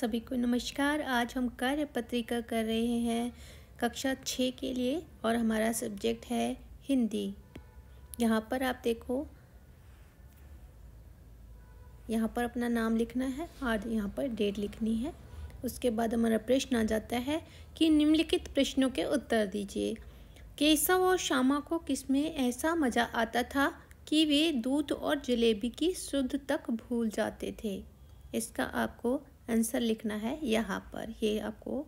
सभी को नमस्कार आज हम कार्य पत्रिका कर रहे हैं कक्षा छः के लिए और हमारा सब्जेक्ट है हिंदी यहाँ पर आप देखो यहाँ पर अपना नाम लिखना है और यहाँ पर डेट लिखनी है उसके बाद हमारा प्रश्न आ जाता है कि निम्नलिखित प्रश्नों के उत्तर दीजिए केशव और श्यामा को किसमें ऐसा मज़ा आता था कि वे दूध और जलेबी की शुद्ध तक भूल जाते थे इसका आपको आंसर लिखना है यहाँ पर ये आपको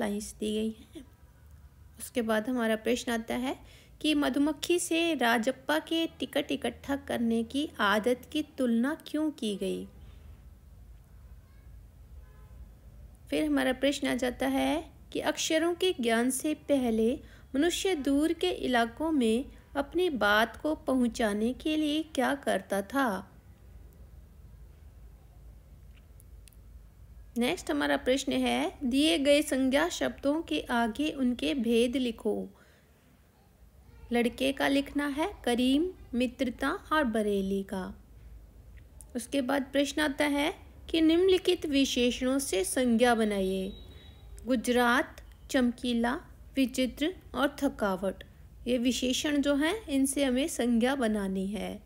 लाइंस दी गई हैं उसके बाद हमारा प्रश्न आता है कि मधुमक्खी से राजप्पा के टिकट इकट्ठा करने की आदत की तुलना क्यों की गई फिर हमारा प्रश्न आ जाता है कि अक्षरों के ज्ञान से पहले मनुष्य दूर के इलाकों में अपनी बात को पहुंचाने के लिए क्या करता था नेक्स्ट हमारा प्रश्न है दिए गए संज्ञा शब्दों के आगे उनके भेद लिखो लड़के का लिखना है करीम मित्रता और बरेली का उसके बाद प्रश्न आता है कि निम्नलिखित विशेषणों से संज्ञा बनाइए गुजरात चमकीला विचित्र और थकावट ये विशेषण जो हैं इनसे हमें संज्ञा बनानी है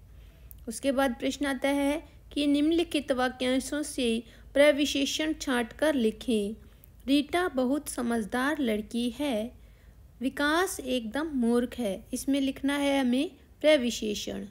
उसके बाद प्रश्न आता है कि निम्नलिखित वाक्यांशों से प्रविशेषण छाँट कर लिखें रीटा बहुत समझदार लड़की है विकास एकदम मूर्ख है इसमें लिखना है हमें प्रविशेषण